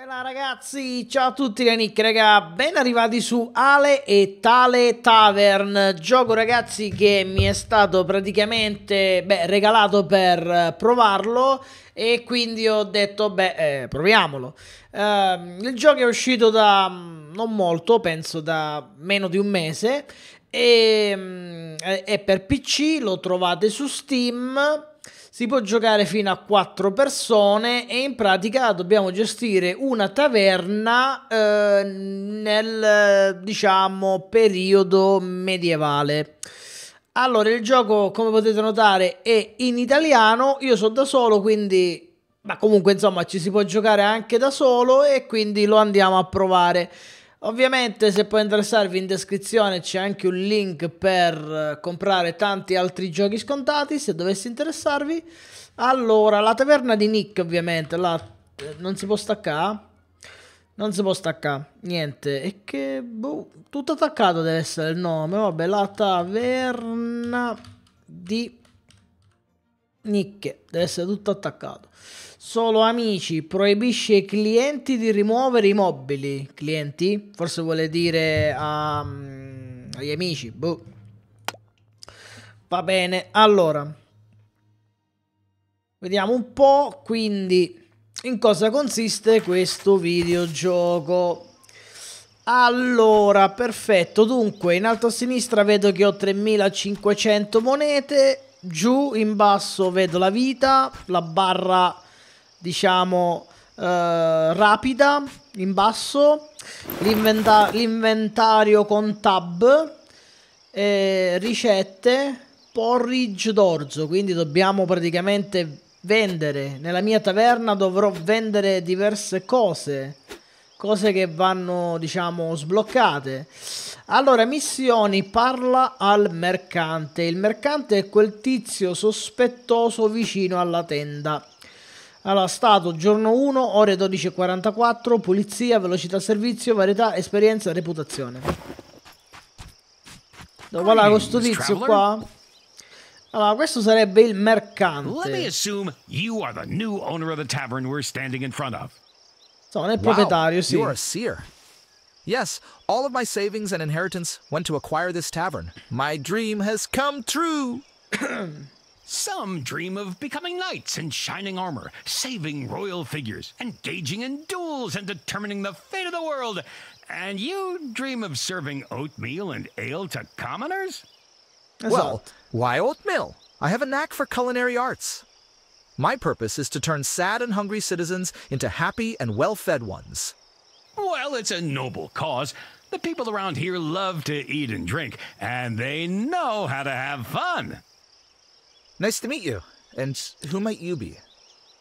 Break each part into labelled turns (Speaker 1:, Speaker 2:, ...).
Speaker 1: Bella ragazzi, ciao a tutti da Nick raga, ben arrivati su Ale e Tale Tavern Gioco ragazzi che mi è stato praticamente beh, regalato per eh, provarlo E quindi ho detto beh eh, proviamolo eh, Il gioco è uscito da mm, non molto, penso da meno di un mese E mm, è per PC, lo trovate su Steam si può giocare fino a quattro persone e in pratica dobbiamo gestire una taverna eh, nel diciamo periodo medievale. Allora, il gioco, come potete notare, è in italiano, io sono da solo, quindi ma comunque insomma ci si può giocare anche da solo e quindi lo andiamo a provare. Ovviamente se può interessarvi in descrizione c'è anche un link per eh, comprare tanti altri giochi scontati se dovesse interessarvi. Allora, la taverna di Nick ovviamente, la... Eh, non si può staccare? Non si può staccare, niente, e che... Boh, tutto attaccato deve essere il nome, vabbè, la taverna di Nicche, deve essere tutto attaccato. Solo amici, proibisce ai clienti di rimuovere i mobili. Clienti? Forse vuole dire a, um, agli amici. Boh. Va bene, allora. Vediamo un po', quindi, in cosa consiste questo videogioco. Allora, perfetto. Dunque, in alto a sinistra vedo che ho 3500 monete giù, in basso vedo la vita, la barra diciamo eh, rapida, in basso, l'inventa- l'inventario con tab, eh, ricette, porridge d'orzo, quindi dobbiamo praticamente vendere. Nella mia taverna dovrò vendere diverse cose cose che vanno diciamo sbloccate allora missioni parla al mercante il mercante è quel tizio sospettoso vicino alla tenda allora stato giorno 1 ore 12.44 pulizia velocità servizio varietà esperienza reputazione dopo voilà, là questo tizio qua allora, questo sarebbe il mercante. Let me
Speaker 2: assume you are the new owner of the tavern we're standing in front of.
Speaker 1: wow, sì. You're a seer. Yes, all of my savings and inheritance went to acquire this tavern. My dream has come true. Some
Speaker 2: dream of becoming knights in shining armor, saving royal figures, engaging in duels, and determining the fate of the world. And you dream of serving oatmeal and ale
Speaker 1: to commoners? Well, why oatmeal? I have a knack for culinary arts. My purpose is to turn sad and hungry citizens into happy and well-fed ones.
Speaker 2: Well, it's a noble cause. The people around here love to eat and drink, and they know how to have fun. Nice to meet you. And who might you be?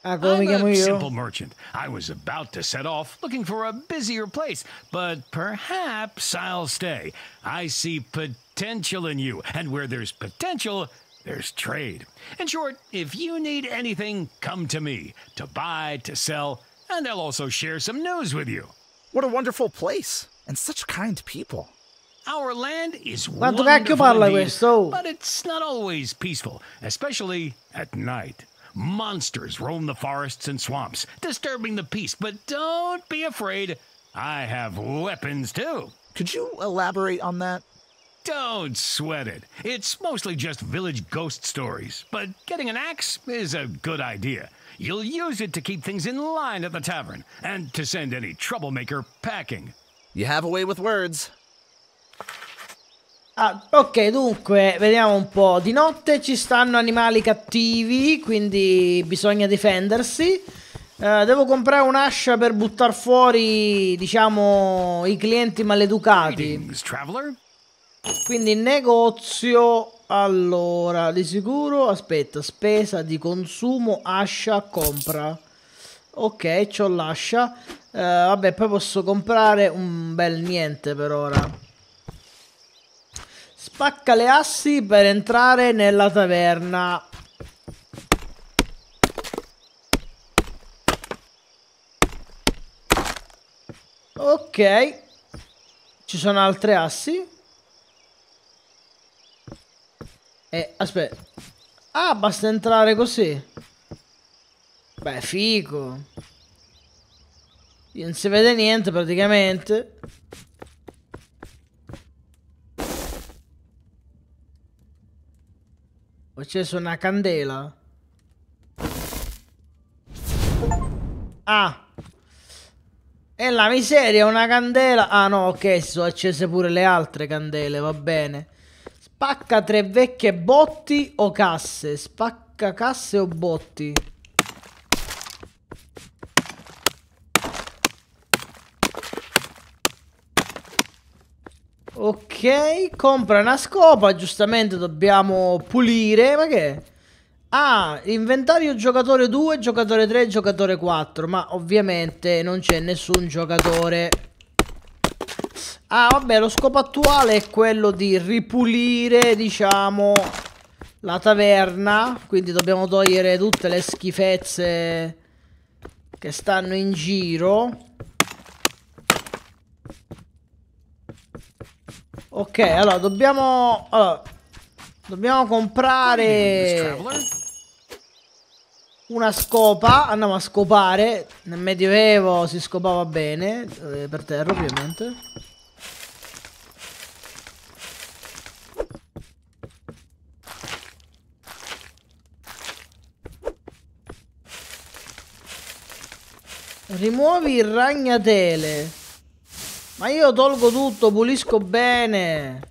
Speaker 2: Uh, I'm a simple merchant. I was about to set off looking for a busier place, but perhaps I'll stay. I see potential in you, and where there's potential, there's trade. In short, if you need anything, come to me to buy, to sell, and I'll also share some news with you. What a wonderful place and such kind people. Our land is wonderful, but it's not always peaceful, especially at night. Monsters roam the forests and swamps, disturbing the peace, but don't be afraid. I have weapons too. Could you elaborate on that? Don't sweat it. It's mostly just village ghost stories, but getting an axe is a good idea. You'll use it to keep things in line at the tavern and to send any troublemaker packing. You have a way with words.
Speaker 1: Ah, ok, dunque, vediamo un po'. Di notte ci stanno animali cattivi, quindi bisogna difendersi. Eh, devo comprare un'ascia per buttare fuori, diciamo, i clienti maleducati. Greetings, traveler. Quindi negozio, allora, di sicuro, aspetta, spesa di consumo, ascia, compra. Ok, c'ho l'ascia. Uh, vabbè, poi posso comprare un bel niente per ora. Spacca le assi per entrare nella taverna. Ok. Ci sono altre assi. Eh, aspetta. Ah, basta entrare così. Beh, figo. Non si vede niente praticamente. Ho acceso una candela. Ah. E la miseria, una candela. Ah no, ok, si sono accese pure le altre candele, va bene. Spacca tre vecchie botti o casse? Spacca casse o botti? Ok, compra una scopa, giustamente dobbiamo pulire, ma che? È? Ah, inventario giocatore 2, giocatore 3, giocatore 4, ma ovviamente non c'è nessun giocatore Ah, vabbè, lo scopo attuale è quello di ripulire, diciamo, la taverna. Quindi dobbiamo togliere tutte le schifezze che stanno in giro. Ok, allora dobbiamo... Allora, dobbiamo comprare... Una scopa, andiamo a scopare. Nel Medioevo si scopava bene, eh, per terra ovviamente. Rimuovi il ragnatele. Ma io tolgo tutto, pulisco bene.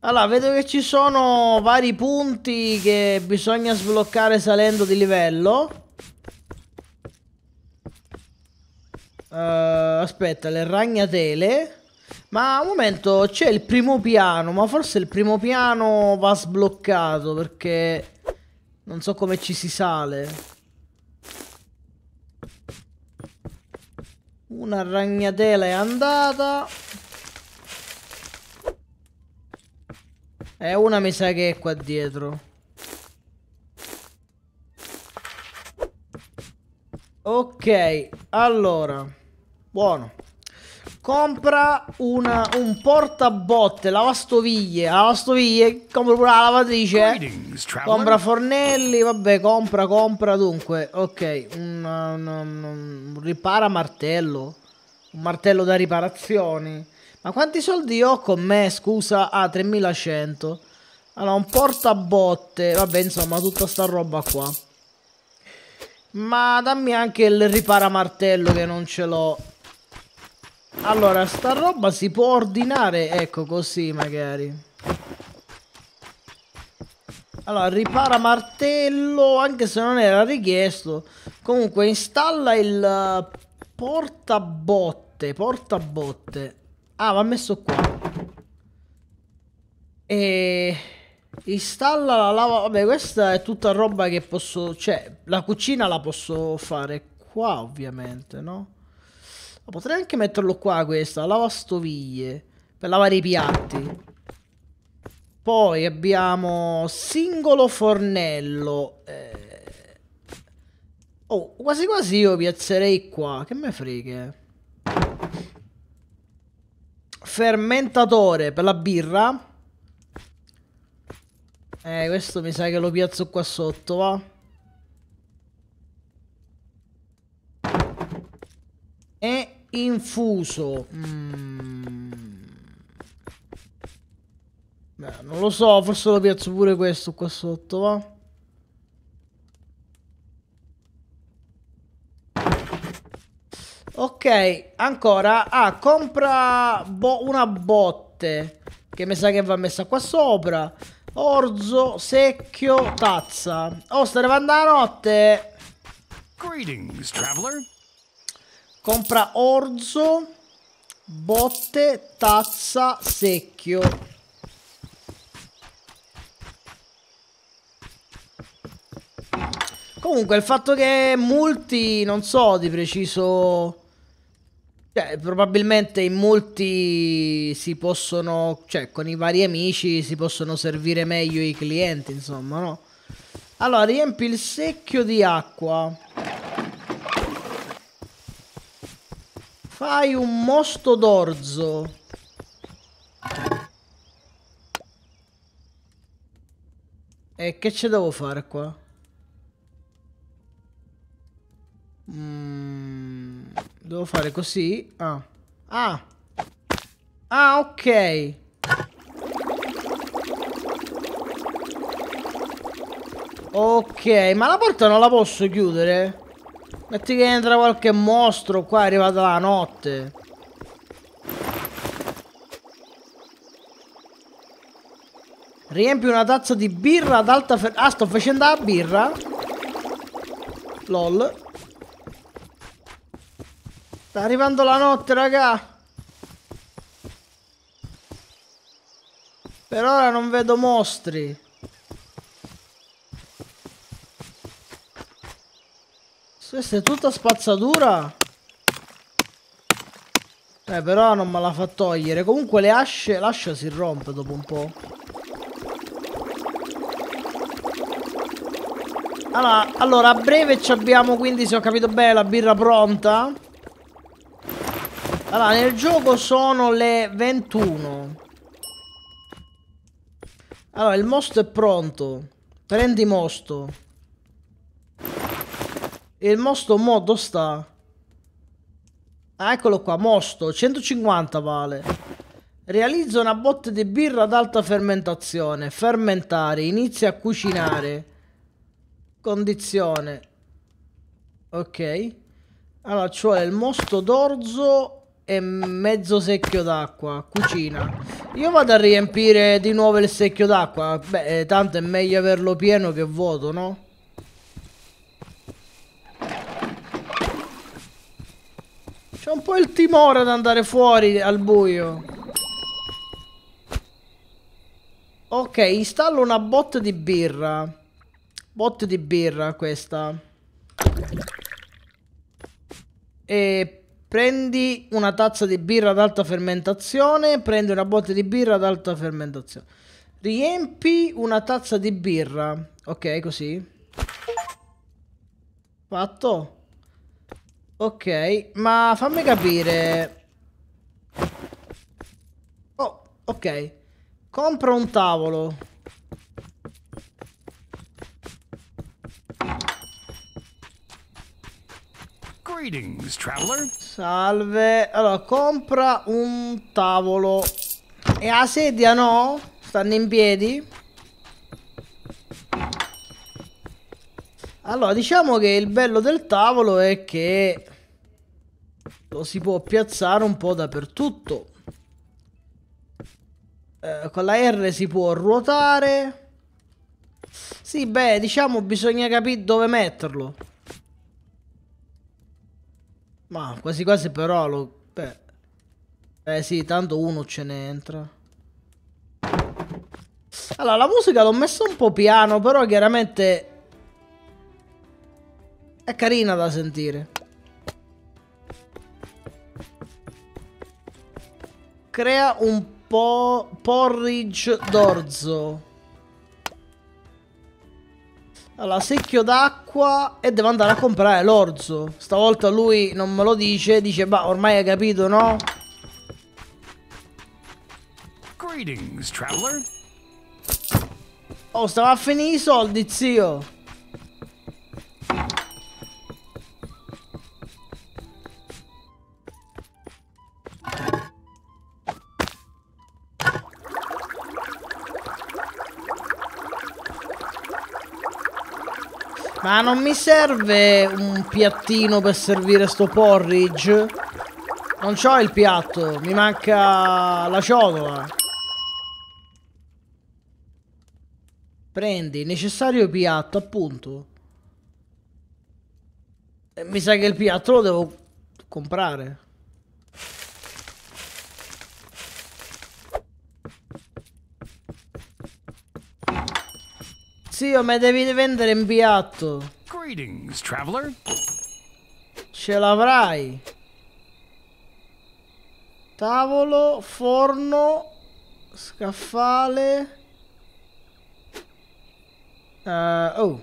Speaker 1: Allora, vedo che ci sono vari punti che bisogna sbloccare salendo di livello. Uh, aspetta, le ragnatele. Ma un momento, c'è il primo piano, ma forse il primo piano va sbloccato perché non so come ci si sale. Una ragnatela è andata. E una mi sa che è qua dietro. Ok, allora. Buono compra una, un portabotte, lavastoviglie, lavastoviglie, compra pure la lavatrice, compra fornelli, vabbè, compra, compra, dunque, ok, un, un, un, un ripara martello, un martello da riparazioni, ma quanti soldi ho con me, scusa? Ah, 3100, allora un portabotte, vabbè, insomma, tutta sta roba qua. Ma dammi anche il riparamartello che non ce l'ho. Allora, sta roba si può ordinare, ecco così magari. Allora, ripara martello, anche se non era richiesto. Comunque, installa il eh, portabotte, portabotte. Ah, va messo qua. E... Installa la lava... Vabbè, questa è tutta roba che posso... Cioè, la cucina la posso fare qua, ovviamente, no? Potrei anche metterlo qua questa, lavastoviglie, per lavare i piatti. Poi abbiamo singolo fornello. Eh... Oh, quasi quasi io piazzerei qua, che me frega. Fermentatore per la birra. Eh, questo mi sa che lo piazzo qua sotto, va. infuso. Mm. Beh, non lo so, forse lo piazzo pure questo qua sotto, va? Ok, ancora. Ah, compra bo una botte. Che mi sa che va messa qua sopra. Orzo, secchio, tazza. Oh, stare andando a notte. Greetings, traveler. Compra orzo, botte, tazza, secchio. Comunque il fatto che molti, non so di preciso... Cioè, probabilmente in molti si possono, cioè con i vari amici si possono servire meglio i clienti, insomma, no? Allora, riempi il secchio di acqua. Fai un mosto d'orzo. E che ci devo fare qua? Mm, devo fare così? Ah. Ah. Ah, ok. Ok, ma la porta non la posso chiudere? Metti che entra qualche mostro qua, è arrivata la notte. Riempi una tazza di birra ad alta fer... Ah, sto facendo la birra? Lol. Sta arrivando la notte, raga. Per ora non vedo mostri. Questa è tutta spazzatura. Eh, però non me la fa togliere. Comunque le asce, l'ascia si rompe dopo un po'. Allora, allora, a breve ci abbiamo quindi, se ho capito bene, la birra pronta. Allora, nel gioco sono le 21. Allora, il mosto è pronto. Prendi mosto. E il mosto modo sta. Ah, eccolo qua, mosto. 150 vale. Realizza una botte di birra ad alta fermentazione. Fermentare. Inizia a cucinare. Condizione. Ok. Allora, cioè il mosto d'orzo e mezzo secchio d'acqua. Cucina. Io vado a riempire di nuovo il secchio d'acqua. Beh, tanto è meglio averlo pieno che vuoto, no? C'è un po' il timore ad andare fuori al buio. Ok, installo una botte di birra. Botte di birra questa. E prendi una tazza di birra ad alta fermentazione. Prendi una botte di birra ad alta fermentazione. Riempi una tazza di birra. Ok, così. Fatto. Ok, ma fammi capire. Oh, ok. Compro un tavolo. Greetings, traveler. Salve. Allora, compra un tavolo. E a sedia no? Stanno in piedi? Allora, diciamo che il bello del tavolo è che lo si può piazzare un po' dappertutto. Eh, con la R si può ruotare. Sì, beh, diciamo bisogna capire dove metterlo. Ma quasi quasi però lo... Beh. Eh sì, tanto uno ce ne entra. Allora, la musica l'ho messa un po' piano, però chiaramente... È carina da sentire. Crea un po' porridge d'orzo. Allora, secchio d'acqua e devo andare a comprare l'orzo. Stavolta lui non me lo dice, dice, ma ormai hai capito, no?
Speaker 2: Greetings, traveler.
Speaker 1: Oh, stava a finire i soldi, zio. non mi serve un piattino per servire sto porridge? Non c'ho il piatto, mi manca la ciotola. Prendi, necessario piatto, appunto. E mi sa che il piatto lo devo comprare. Zio, ma devi vendere un piatto. Greetings, traveler. Ce l'avrai. Tavolo, forno, scaffale. Uh, oh.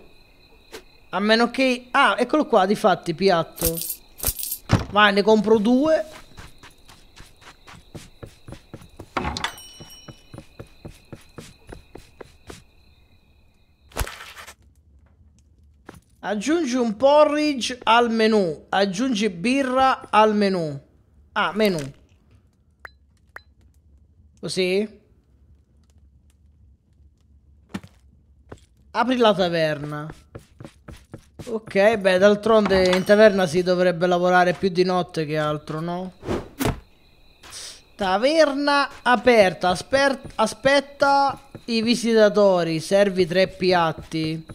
Speaker 1: A meno che... Ah, eccolo qua, di fatti, piatto. Vai, ne compro due. Aggiungi un porridge al menù. Aggiungi birra al menù. Ah, menù. Così? Apri la taverna. Ok, beh, d'altronde in taverna si dovrebbe lavorare più di notte che altro, no? Taverna aperta. Asper aspetta i visitatori. Servi tre piatti.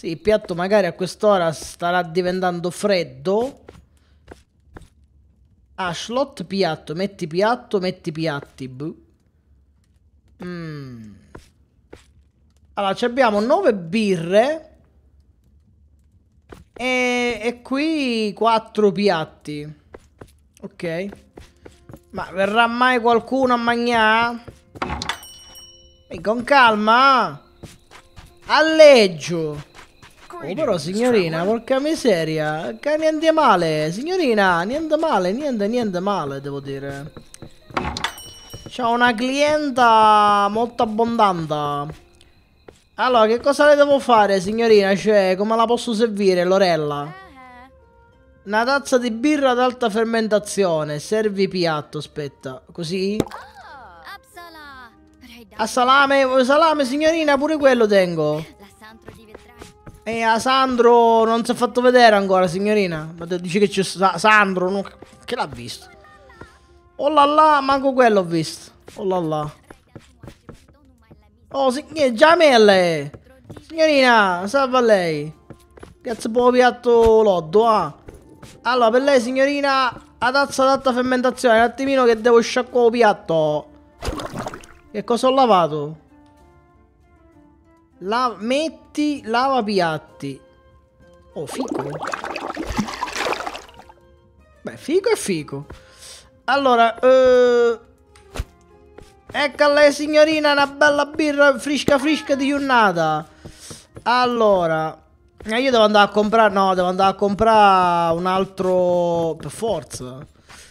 Speaker 1: Sì, il piatto magari a quest'ora starà diventando freddo. Ah, slot piatto, metti piatto, metti piatti. Buh. Mm. Allora, ci abbiamo 9 birre e, e, qui 4 piatti. Ok. Ma verrà mai qualcuno a mangiare? E con calma. Alleggio. Oh, però signorina, cioè, porca miseria, che niente male, signorina, niente male, niente, niente male, devo dire. C'ho una clienta molto abbondante. Allora, che cosa le devo fare, signorina? Cioè, come la posso servire, Lorella? Eh, eh. Una tazza di birra ad alta fermentazione. Servi piatto, aspetta. Così? Oh, A salame, salame, signorina, pure quello tengo. E a Sandro non si è fatto vedere ancora, signorina. Ma dici che c'è Sa Sandro? No? Che l'ha visto? Oh là là, manco quello ho visto. Oh là là. Oh, si Giamelle! Signorina, salva lei. Grazie per piatto loddo, ah. Allora, per lei, signorina, adazza ad adatta fermentazione. Un attimino che devo sciacquare il piatto. Che cosa ho lavato? La metti lavapiatti. Oh, fico. Beh, fico è fico. Allora, eh... Ecco a lei signorina una bella birra frisca frisca di giornata. Allora, eh, io devo andare a comprare, no, devo andare a comprare un altro per forza.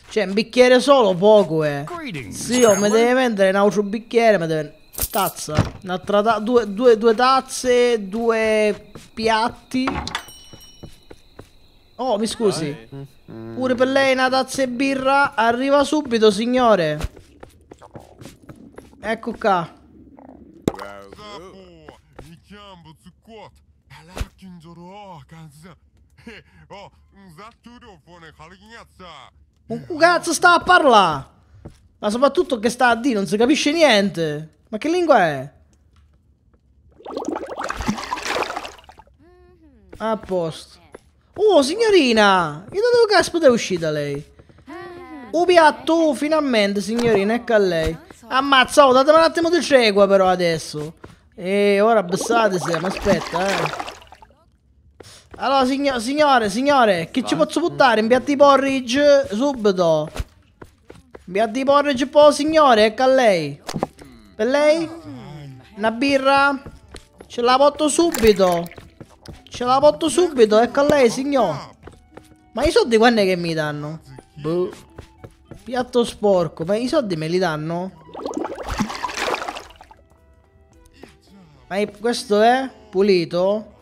Speaker 1: Cioè, un bicchiere solo poco, eh.
Speaker 2: Sì, oh, mi deve vendere
Speaker 1: un altro bicchiere, mi deve Tazza. Un'altra tazza, due, due, due tazze, due piatti. Oh, mi scusi. Pure per lei una tazza e birra. Arriva subito, signore. Ecco qua. Un cazzo sta a parlare? Ma soprattutto che sta a dire, non si capisce niente. Ma che lingua è? Mm-hmm. A posto. Oh, signorina! Io dove caspita è uscita lei? Eh. Ubiatto, finalmente, signorina, ecco a lei. Ammazza, oh, datemi un attimo di cegua però adesso. E ora abbassate se, ma aspetta, eh. Allora, signor signore, signore, che ci posso buttare? Inviati i porridge subito. Inviati i porridge po', signore, ecco a lei. Per lei? Una birra? Ce la porto subito. Ce la porto subito. Ecco a lei, signor. Ma i soldi quando è che mi danno? Boh. Piatto sporco. Ma i soldi me li danno? Ma questo è eh? pulito?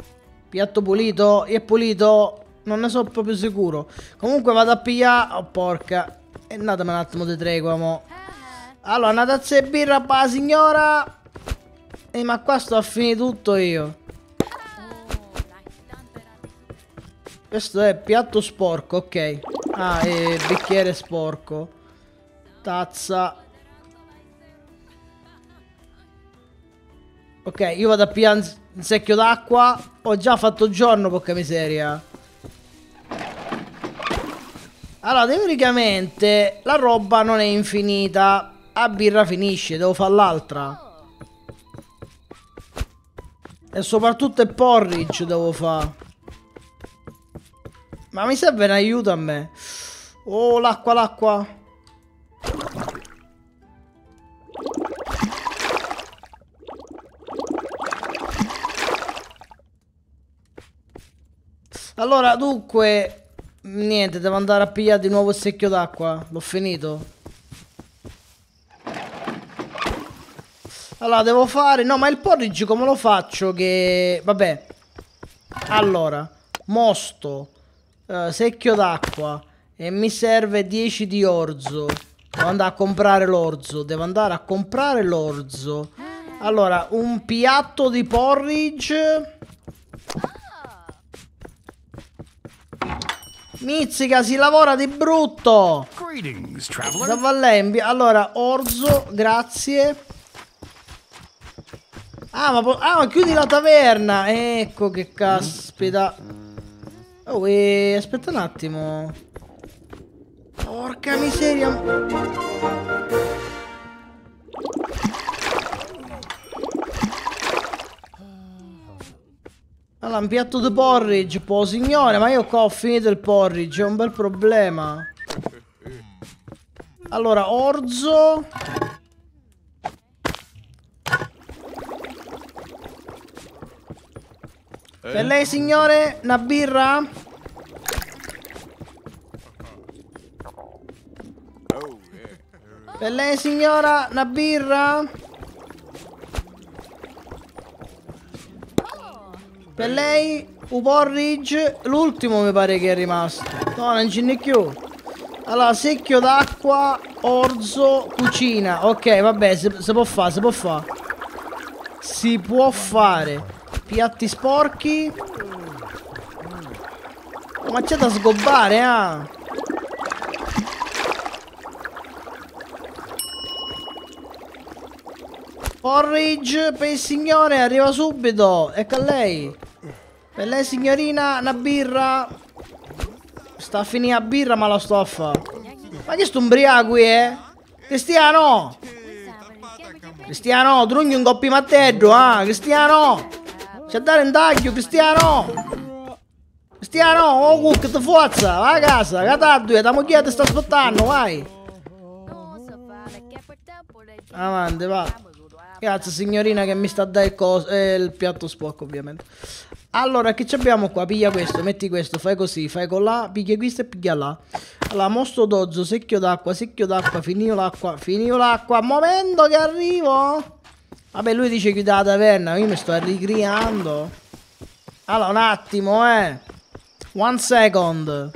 Speaker 1: Piatto pulito? È pulito? Non ne so proprio sicuro. Comunque vado a pigliare... Oh, porca. E andatemi un attimo di tregua, mo'. Allora, una tazza di birra per la signora. E eh, ma qua sto a finire tutto io. Questo è piatto sporco, ok. Ah, e bicchiere sporco. Tazza. Ok, io vado a pigliare un secchio d'acqua. Ho già fatto giorno, porca miseria. Allora, teoricamente la roba non è infinita a birra finisce, devo fare l'altra. E soprattutto il porridge devo fare. Ma mi serve un aiuto a me. Oh, l'acqua, l'acqua. Allora, dunque... Niente, devo andare a pigliare di nuovo il secchio d'acqua. L'ho finito. Allora, devo fare... No, ma il porridge come lo faccio che... Vabbè. Allora, mosto, eh, secchio d'acqua e mi serve 10 di orzo. Devo andare a comprare l'orzo. Devo andare a comprare l'orzo. Allora, un piatto di porridge... Mizzica, si lavora di brutto!
Speaker 2: Greetings, traveler.
Speaker 1: Allora, orzo, grazie. Ah ma, ah, ma chiudi la taverna. Ecco che caspita. Oh, e... aspetta un attimo. Porca miseria. Allora, ah, un piatto di porridge, po' signore, ma io qua ho finito il porridge, è un bel problema. Allora, orzo... Eh? Per lei, signore, una birra? Per lei, signora, una birra? Per lei, un porridge, l'ultimo mi pare che è rimasto. No, non ce n'è più. Allora, secchio d'acqua, orzo, cucina. Ok, vabbè, si può fare, si può fare. Si può fare. Piatti sporchi. Oh, ma c'è da sgobbare, ah! Porridge per il signore, arriva subito. Ecco a lei. Per lei signorina, una birra. Sta a finire a birra ma la stoffa. Ma che sto umbriaco qui, eh? Cristiano! Cristiano, trugni un coppi matteggio, ah, Cristiano! C'è dare un taglio, Cristiano! Cristiano, oh cucca, ti forza, vai a casa, catadue, la moglie ti sta aspettando, vai! Avanti, va. Grazie signorina che mi sta a dare il, coso, eh, il piatto sporco ovviamente. Allora, che abbiamo qua? Piglia questo, metti questo, fai così, fai con là, piglia questo e piglia là. Allora, mostro dozzo, secchio d'acqua, secchio d'acqua, finio l'acqua, finio l'acqua. Momento che arrivo! Vabbè, lui dice chiude la taverna, io mi sto ricriando. Allora, un attimo, eh. One second.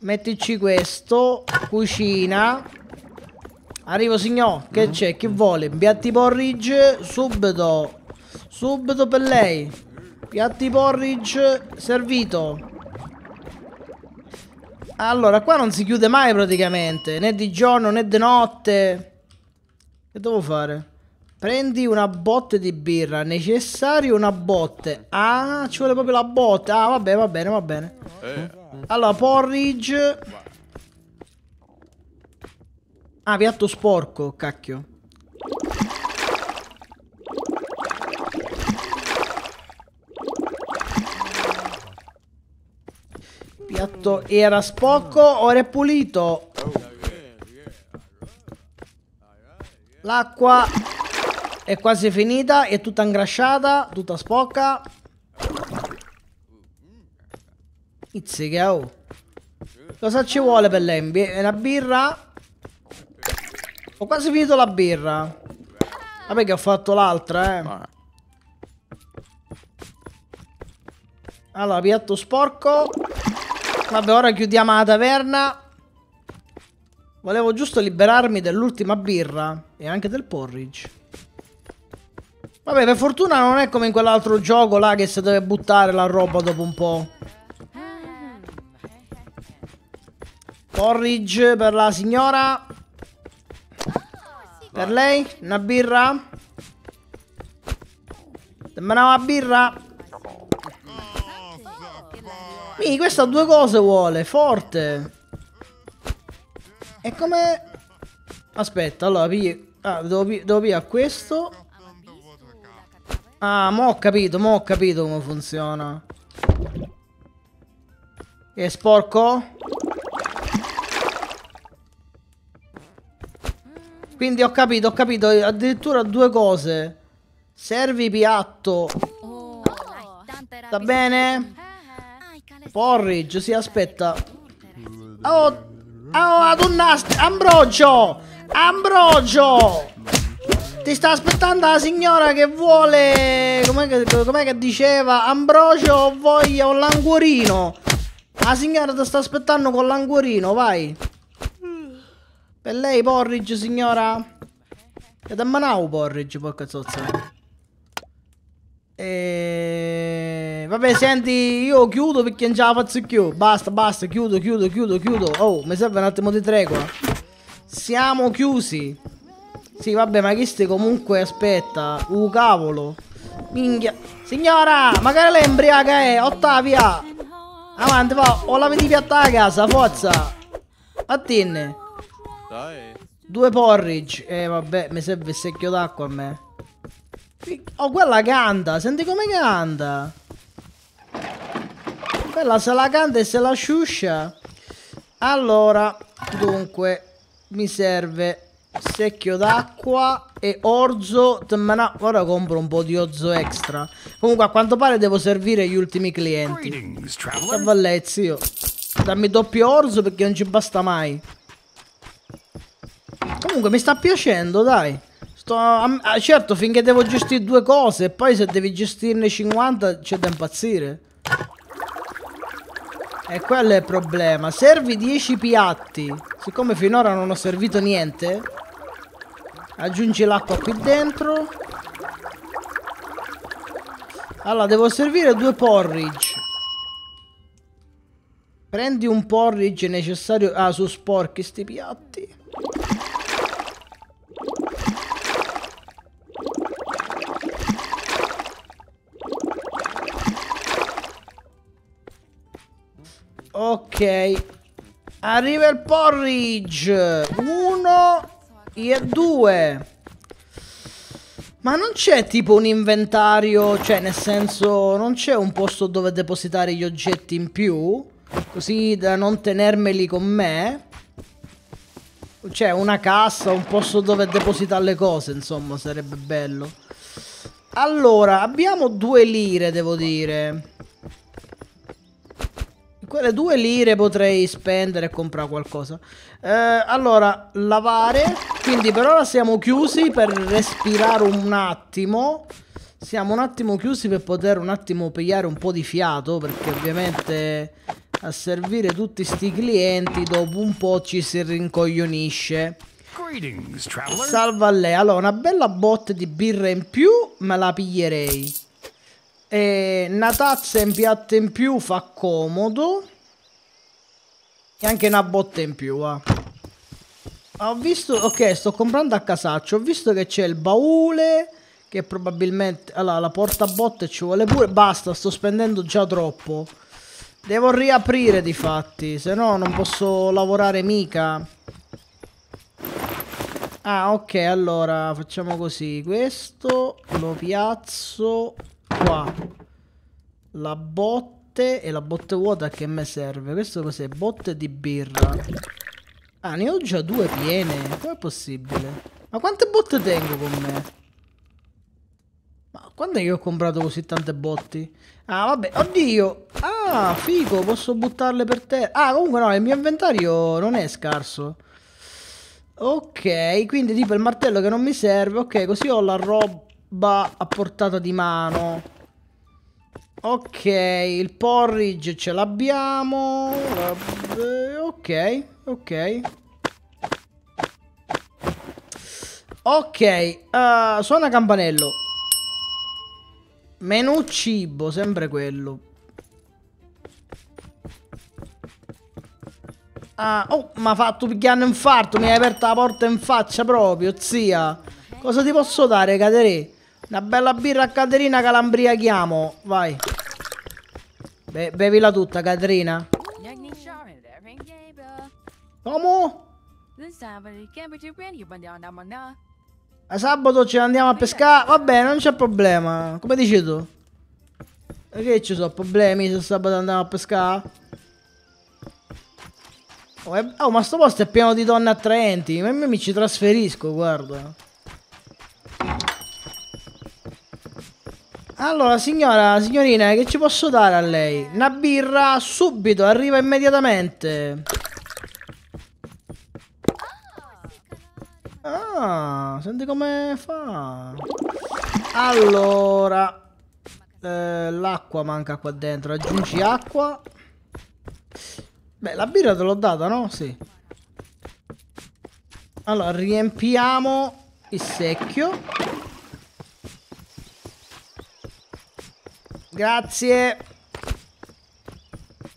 Speaker 1: Mettici questo. Cucina. Arrivo, signor. Che mm. c'è? Che vuole? Piatti porridge subito. Subito per lei. Piatti porridge servito. Allora, qua non si chiude mai praticamente. Né di giorno né di notte. Che devo fare? Prendi una botte di birra, necessario una botte. Ah, ci vuole proprio la botte. Ah, vabbè, va bene, va bene. Eh. Allora, porridge. Ah, piatto sporco, cacchio. Piatto era sporco, ora è pulito. Oh. L'acqua è quasi finita, è tutta ingrasciata, tutta spocca. Izzica, Cosa ci vuole per lei? Una birra? Ho quasi finito la birra. Vabbè che ho fatto l'altra, eh. Allora, piatto sporco. Vabbè, ora chiudiamo la taverna. Volevo giusto liberarmi dell'ultima birra e anche del porridge. Vabbè, per fortuna non è come in quell'altro gioco là che si deve buttare la roba dopo un po'. Porridge per la signora. Per lei? Una birra? Sembrava una birra. Mi, questa due cose vuole, forte. E come... Aspetta, allora, pigli... ah, devo, devo pigliare questo Ah, mo ho capito, mo ho capito come funziona. Che sporco? Quindi ho capito, ho capito, addirittura due cose. Servi piatto. Va bene? Porridge, si aspetta. Oh, oh, ad un nastro, Ambrogio! Ambrogio! Ti sta aspettando la signora che vuole... Com'è che, com che, diceva? Ambrogio o voglia un languorino. La signora ti sta aspettando con languorino, vai. Per lei porridge, signora? E da Manau porridge, porca zozza. E... Vabbè, senti, io chiudo perché non ce la faccio più. Basta, basta, chiudo, chiudo, chiudo, chiudo. Oh, mi serve un attimo di tregua. Siamo chiusi. Sì, vabbè, ma chi stai comunque aspetta. Uh, cavolo. Minchia. Signora, magari lei è imbriaca, eh. Ottavia. Avanti, va. Ho la vedi piatta a casa, forza. Attenne. Dai. Due porridge. Eh, vabbè, mi serve il secchio d'acqua a me. Oh, quella canta. Senti come canta. Quella se la canta e se la sciuscia. Allora, dunque, mi serve secchio d'acqua e orzo. Ora compro un po' di orzo extra. Comunque, a quanto pare devo servire gli ultimi clienti. Cavallè, zio. Dammi doppio orzo perché non ci basta mai. Comunque, mi sta piacendo, dai. Sto, ah, certo, finché devo gestire due cose, E poi se devi gestirne 50 c'è da impazzire. E quello è il problema. Servi 10 piatti. Siccome finora non ho servito niente, Aggiungi l'acqua qui dentro. Allora, devo servire due porridge. Prendi un porridge necessario... Ah, su sporchi sti piatti. Ok. Arriva il porridge. Uno. Year 2. Ma non c'è tipo un inventario, cioè nel senso non c'è un posto dove depositare gli oggetti in più, così da non tenermeli con me. Cioè una cassa, un posto dove depositare le cose, insomma, sarebbe bello. Allora, abbiamo due lire, devo dire. Quelle due lire potrei spendere e comprare qualcosa. Eh, allora, lavare. Quindi per ora siamo chiusi per respirare un attimo. Siamo un attimo chiusi per poter un attimo pigliare un po' di fiato. Perché ovviamente a servire tutti sti clienti dopo un po' ci si rincoglionisce. Salva a lei. Allora, una bella botte di birra in più me la piglierei. E una tazza in piatto in più fa comodo. E anche una botta in più, va. Ah. Ho visto... Ok, sto comprando a casaccio. Ho visto che c'è il baule... Che probabilmente... Allora, la porta botte ci vuole pure... Basta, sto spendendo già troppo. Devo riaprire, di fatti. Se no non posso lavorare mica. Ah, ok, allora facciamo così. Questo lo piazzo qua la botte e la botte vuota che mi serve. Questo cos'è? Botte di birra. Ah, ne ho già due piene. Com'è possibile? Ma quante botte tengo con me? Ma quando è che ho comprato così tante botti? Ah, vabbè. Oddio. Ah, figo. Posso buttarle per terra. Ah, comunque no, il mio inventario non è scarso. Ok, quindi tipo il martello che non mi serve. Ok, così ho la roba roba a portata di mano. Ok, il porridge ce l'abbiamo. Ok, ok. Ok, uh, suona campanello. Menù cibo, sempre quello. Ah, oh, ma fatto picchiare un infarto, mi hai aperto la porta in faccia proprio, zia. Cosa ti posso dare, Caterè? Una bella birra a Caterina che l'ambriachiamo. Vai. Be bevila tutta, Caterina. Come? A eh, sabato ce ne andiamo a pescare. Vabbè, non c'è problema. Come dici tu? Perché ci sono problemi se sabato andiamo a pescare? Oh, è... Eh, oh, ma sto posto è pieno di donne attraenti. Ma io mi ci trasferisco, guarda. Allora, signora, signorina, che ci posso dare a lei? Una birra subito, arriva immediatamente. Ah, senti come fa. Allora, eh, l'acqua manca qua dentro, aggiungi acqua. Beh, la birra te l'ho data, no? Sì. Allora, riempiamo il secchio. Grazie.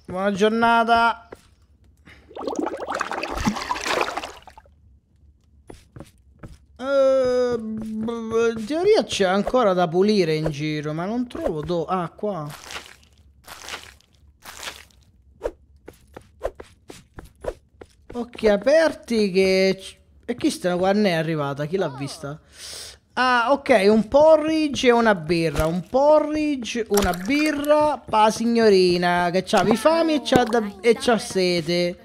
Speaker 1: Buona giornata. Uh, in teoria c'è ancora da pulire in giro, ma non trovo dove... Ah, qua. Occhi aperti che... E chi sta? Guarda, ne è arrivata, chi l'ha ah. vista? Ah, ok, un porridge e una birra. Un porridge, una birra. Pa signorina, che c'ha mi fame e c'ha, da, e c'ha sete.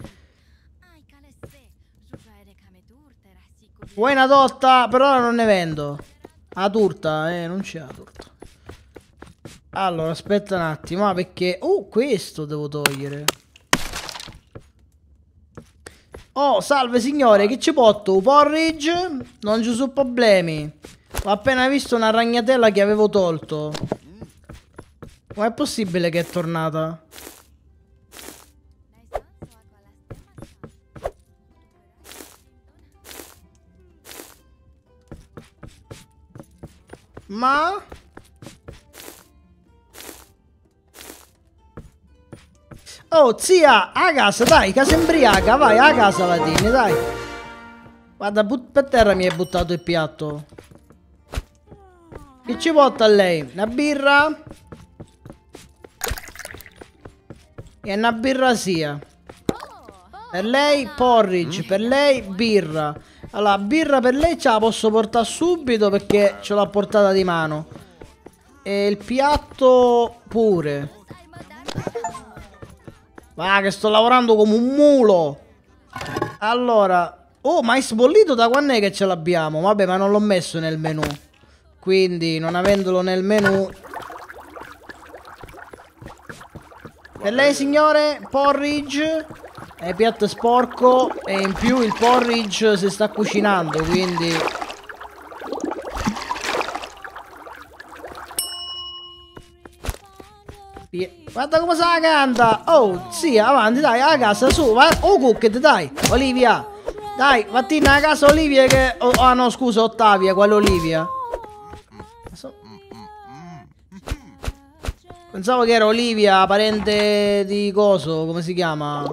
Speaker 1: Vuoi una torta? Però non ne vendo. La torta, eh, non c'è la torta. Allora, aspetta un attimo, ah, perché... Oh, questo devo togliere. Oh, salve signore, che ci porto? Porridge? Non ci sono problemi. Ho appena visto una ragnatela che avevo tolto. Ma è possibile che è tornata? Ma... Oh, zia, a casa, dai, casa imbriaca, vai, a casa Latini, dai. Guarda, per terra mi hai buttato il piatto. Che ci porta a lei? Una birra? E una birra sia. Per lei porridge, per lei birra. Allora, birra per lei ce la posso portare subito perché ce l'ho portata di mano. E il piatto pure. Ma che sto lavorando come un mulo. Allora. Oh, ma è sbollito da quando è che ce l'abbiamo? Vabbè, ma non l'ho messo nel menu. Quindi non avendolo nel menu E lei signore, porridge è piatto sporco e in più il porridge si sta cucinando, quindi... Guarda come se la canta! Oh, sì, avanti, dai, a casa, su, va... Oh, Cooked, dai, Olivia! Dai, vatti a casa, Olivia, che... Oh, ah, no, scusa, Ottavia, quella Olivia. Pensavo che era Olivia, parente di coso, come si chiama?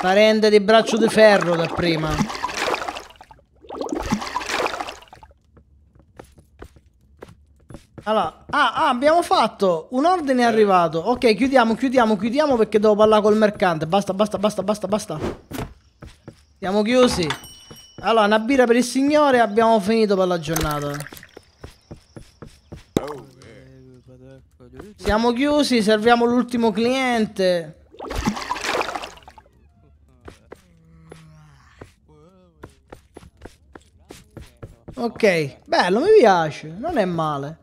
Speaker 1: Parente di braccio di ferro da prima. Allora, ah, ah, abbiamo fatto un ordine è eh. arrivato. Ok, chiudiamo, chiudiamo, chiudiamo perché devo parlare col mercante. Basta, basta, basta, basta, basta. Siamo chiusi. Allora, una birra per il signore e abbiamo finito per la giornata. Oh. Siamo chiusi, serviamo l'ultimo cliente. Ok, bello, mi piace, non è male.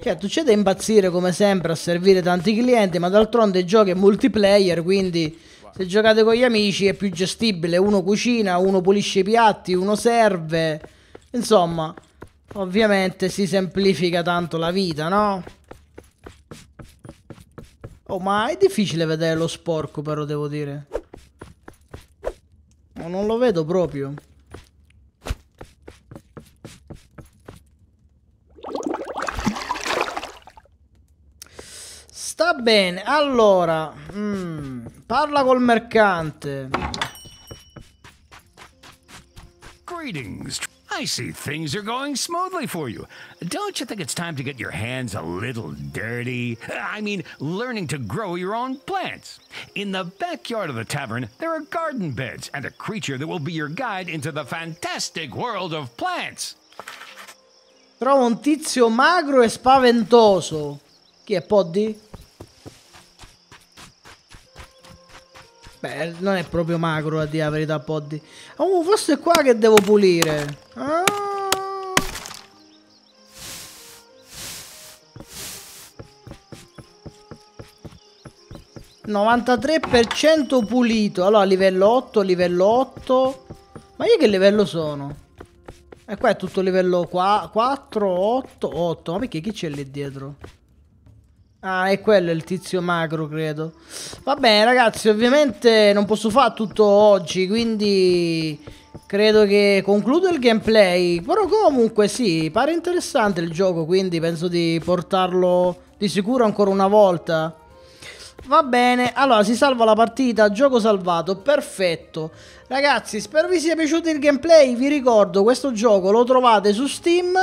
Speaker 1: Certo, c'è da impazzire come sempre a servire tanti clienti, ma d'altronde il gioco è multiplayer, quindi se giocate con gli amici è più gestibile. Uno cucina, uno pulisce i piatti, uno serve. Insomma, ovviamente si semplifica tanto la vita, no? Oh, ma è difficile vedere lo sporco, però, devo dire. Ma non lo vedo proprio. Sta bene, allora... Mm, parla col mercante.
Speaker 2: Greetings. I see things are going smoothly for you. Don't you think it's time to get your hands a little dirty? I mean, learning to grow your own plants. In the backyard of the tavern, there are garden beds and a creature that will be your guide into the fantastic world of plants.
Speaker 1: Trovo un tizio magro e spaventoso. Chi è Poddy? Beh, non è proprio magro a dire la verità, Poddy. Oh, forse è qua che devo pulire. Ah. ...93% pulito... ...allora livello 8, livello 8... ...ma io che livello sono? E qua è tutto livello qua, 4, 8, 8... ...ma perché chi c'è lì dietro? Ah, è quello il tizio magro, credo. Vabbè, ragazzi, ovviamente non posso fare tutto oggi, quindi credo che concludo il gameplay. Però comunque sì, pare interessante il gioco, quindi penso di portarlo di sicuro ancora una volta. Va bene, allora si salva la partita, gioco salvato, perfetto. Ragazzi, spero vi sia piaciuto il gameplay, vi ricordo, questo gioco lo trovate su Steam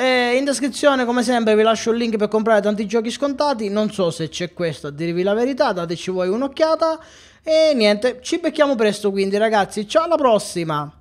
Speaker 1: e in descrizione, come sempre, vi lascio il link per comprare tanti giochi scontati. Non so se c'è questo a dirvi la verità, dateci voi un'occhiata. E niente, ci becchiamo presto quindi, ragazzi. Ciao alla prossima!